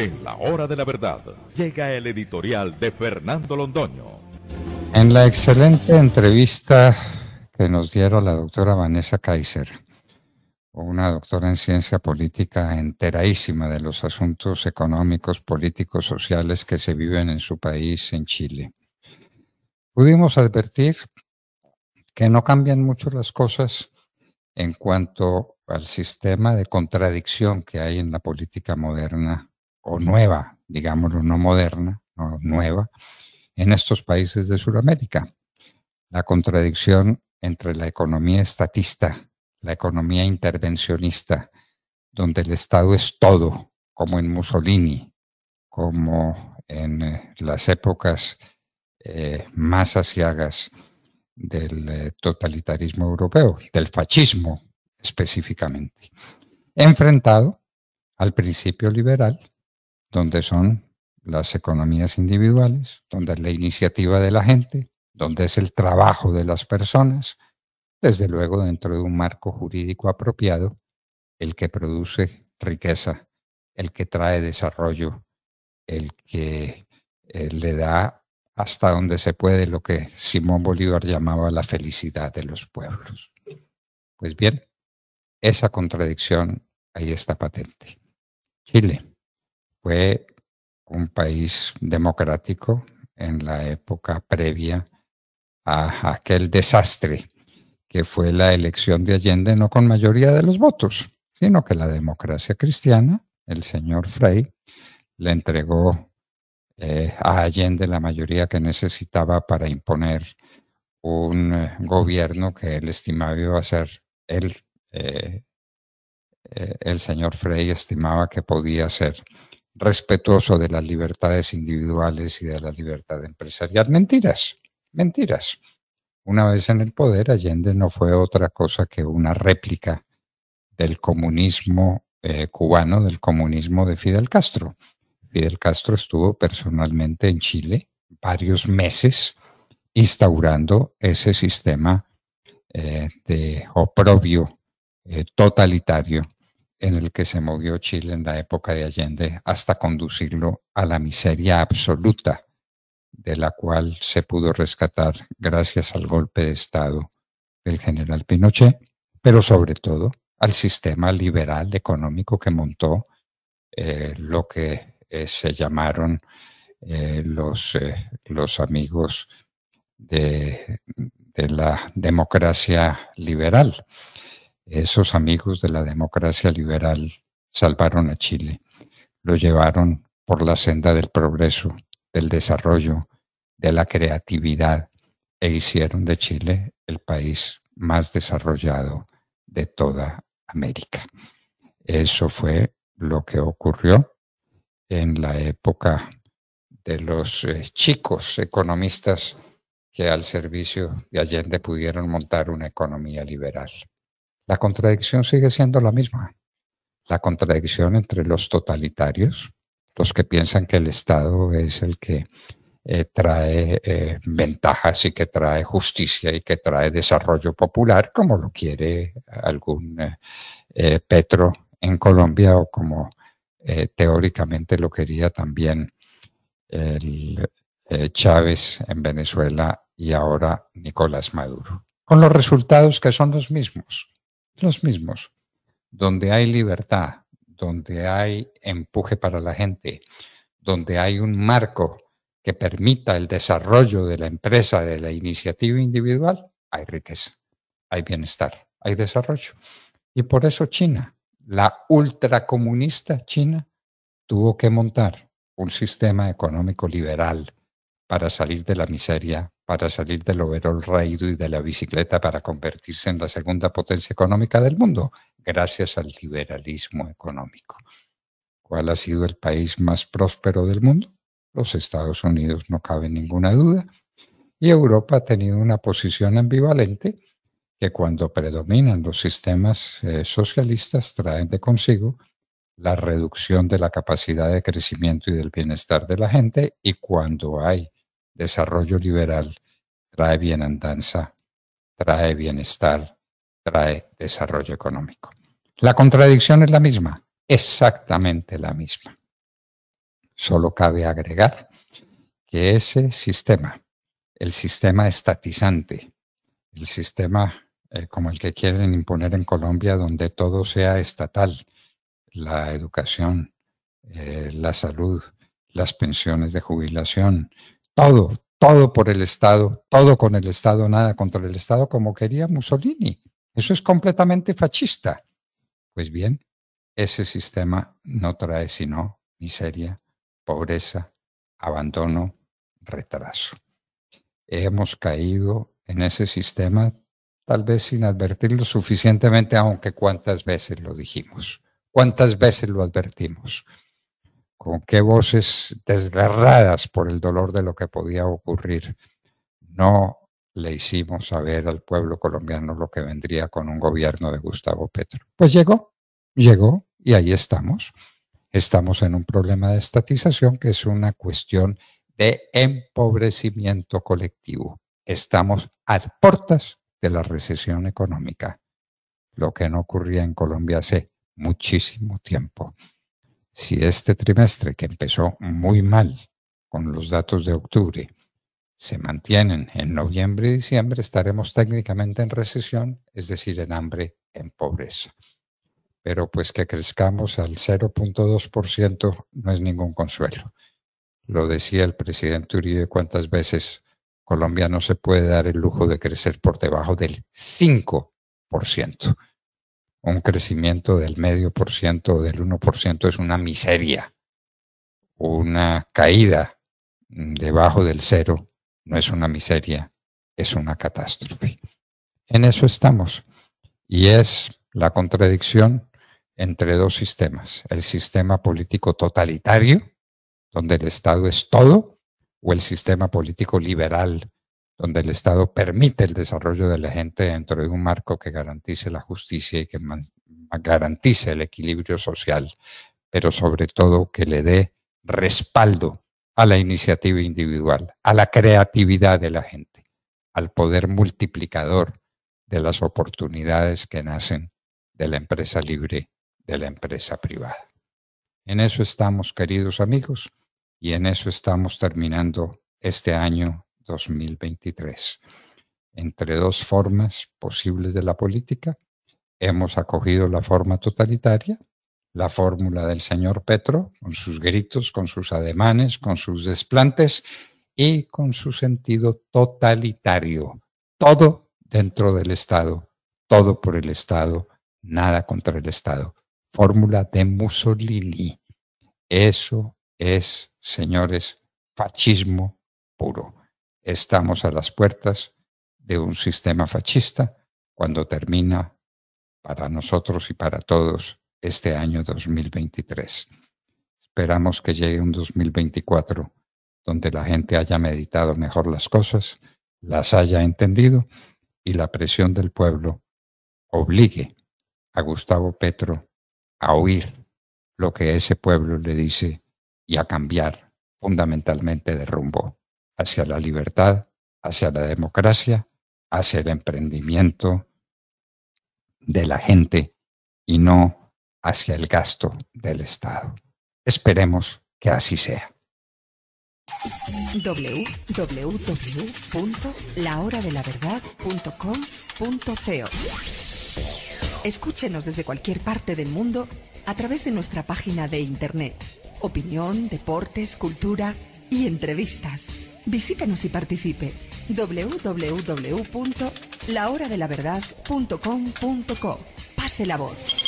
En la hora de la verdad llega el editorial de Fernando Londoño. En la excelente entrevista que nos dieron la doctora Vanessa Kaiser, una doctora en ciencia política enteradísima de los asuntos económicos, políticos, sociales que se viven en su país, en Chile, pudimos advertir que no cambian mucho las cosas en cuanto al sistema de contradicción que hay en la política moderna o nueva, digámoslo, no moderna, no nueva, en estos países de Sudamérica. La contradicción entre la economía estatista, la economía intervencionista, donde el Estado es todo, como en Mussolini, como en eh, las épocas eh, más asiagas del eh, totalitarismo europeo, del fascismo específicamente, enfrentado al principio liberal donde son las economías individuales, donde es la iniciativa de la gente, donde es el trabajo de las personas, desde luego dentro de un marco jurídico apropiado, el que produce riqueza, el que trae desarrollo, el que eh, le da hasta donde se puede lo que Simón Bolívar llamaba la felicidad de los pueblos. Pues bien, esa contradicción ahí está patente. Chile fue un país democrático en la época previa a aquel desastre que fue la elección de Allende no con mayoría de los votos, sino que la democracia cristiana, el señor Frey, le entregó eh, a Allende la mayoría que necesitaba para imponer un eh, gobierno que él estimaba iba a ser él. Eh, el señor Frey estimaba que podía ser respetuoso de las libertades individuales y de la libertad empresarial. Mentiras, mentiras. Una vez en el poder, Allende no fue otra cosa que una réplica del comunismo eh, cubano, del comunismo de Fidel Castro. Fidel Castro estuvo personalmente en Chile varios meses instaurando ese sistema eh, de oprobio eh, totalitario en el que se movió Chile en la época de Allende hasta conducirlo a la miseria absoluta de la cual se pudo rescatar gracias al golpe de Estado del general Pinochet, pero sobre todo al sistema liberal económico que montó eh, lo que eh, se llamaron eh, los, los, amigos de la democracia liberal. Esos amigos de la democracia liberal salvaron a Chile, lo llevaron por la senda del progreso, del desarrollo, de la creatividad e hicieron de Chile el país más desarrollado de toda América. Eso fue lo que ocurrió en la época de los eh, chicos economistas que al servicio de Allende pudieron montar una economía liberal. La contradicción sigue siendo la misma. La contradicción entre los totalitarios, los que piensan que el Estado es el que eh, trae eh, ventajas y que trae justicia y que trae desarrollo popular, como lo quiere algún eh, Petro en Colombia o como teóricamente lo quería también Chávez en Venezuela y ahora Nicolás Maduro, con los resultados que son los mismos los mismos. Donde hay libertad, donde hay empuje para la gente, donde hay un marco que permita el desarrollo de la empresa, de la iniciativa individual, hay riqueza, hay bienestar, hay desarrollo. Y por eso China, la ultracomunista China, tuvo que montar un sistema económico liberal para salir de la miseria para salir del overall raído y de la bicicleta para convertirse en la segunda potencia económica del mundo, gracias al liberalismo económico. ¿Cuál ha sido el país más próspero del mundo? Los Estados Unidos, no cabe ninguna duda. Y Europa ha tenido una posición ambivalente que cuando predominan los sistemas eh, socialistas traen de consigo la reducción de la capacidad de crecimiento y del bienestar de la gente y cuando hay Desarrollo liberal trae bien bienandanza, trae bienestar, trae desarrollo económico. La contradicción es la misma, exactamente la misma. Solo cabe agregar que ese sistema, el sistema estatizante, el sistema eh, como el que quieren imponer en Colombia, donde todo sea estatal, la educación, eh, la salud, las pensiones de jubilación, todo, todo por el Estado, todo con el Estado, nada contra el Estado, como quería Mussolini. Eso es completamente fascista. Pues bien, ese sistema no trae sino miseria, pobreza, abandono, retraso. Hemos caído en ese sistema tal vez sin advertirlo suficientemente, aunque cuántas veces lo dijimos, cuántas veces lo advertimos con qué voces desgarradas por el dolor de lo que podía ocurrir, no le hicimos saber al pueblo colombiano lo que vendría con un gobierno de Gustavo Petro. Pues llegó, llegó y ahí estamos. Estamos en un problema de estatización que es una cuestión de empobrecimiento colectivo. Estamos a puertas de la recesión económica, lo que no ocurría en Colombia hace muchísimo tiempo si este trimestre, que empezó muy mal con los datos de octubre, se mantienen en noviembre y diciembre, estaremos técnicamente en recesión, es decir, en hambre, en pobreza. Pero pues que crezcamos al 0.2% no es ningún consuelo. Lo decía el presidente Uribe cuántas veces Colombia no se puede dar el lujo de crecer por debajo del 5% un crecimiento del medio por ciento o del ciento es una miseria. Una caída debajo del cero no es una miseria, es una catástrofe. En eso estamos. Y es la contradicción entre dos sistemas. El sistema político totalitario, donde el Estado es todo, o el sistema político liberal, donde el Estado permite el desarrollo de la gente dentro de un marco que garantice la justicia y que garantice el equilibrio social, pero sobre todo que le dé respaldo a la iniciativa individual, a la creatividad de la gente, al poder multiplicador de las oportunidades que nacen de la empresa libre, de la empresa privada. En eso estamos, queridos amigos, y en eso estamos terminando este año 2023. Entre dos formas posibles de la política, hemos acogido la forma totalitaria, la fórmula del señor Petro, con sus gritos, con sus ademanes, con sus desplantes y con su sentido totalitario. Todo dentro del Estado, todo por el Estado, nada contra el Estado. Fórmula de Mussolini. Eso es, señores, fascismo puro estamos a las puertas de un sistema fascista cuando termina para nosotros y para todos este año 2023. Esperamos que llegue un 2024 donde la gente haya meditado mejor las cosas, las haya entendido y la presión del pueblo obligue a Gustavo Petro a oír lo que ese pueblo le dice y a cambiar fundamentalmente de rumbo hacia la libertad, hacia la democracia, hacia el emprendimiento de la gente y no hacia el gasto del Estado. Esperemos que así sea. www.lahoradelaverdad.com.co Escúchenos desde cualquier parte del mundo a través de nuestra página de internet. Opinión, deportes, cultura y entrevistas Visítanos y participe www.lahoradelaverdad.com.co. Pase la voz.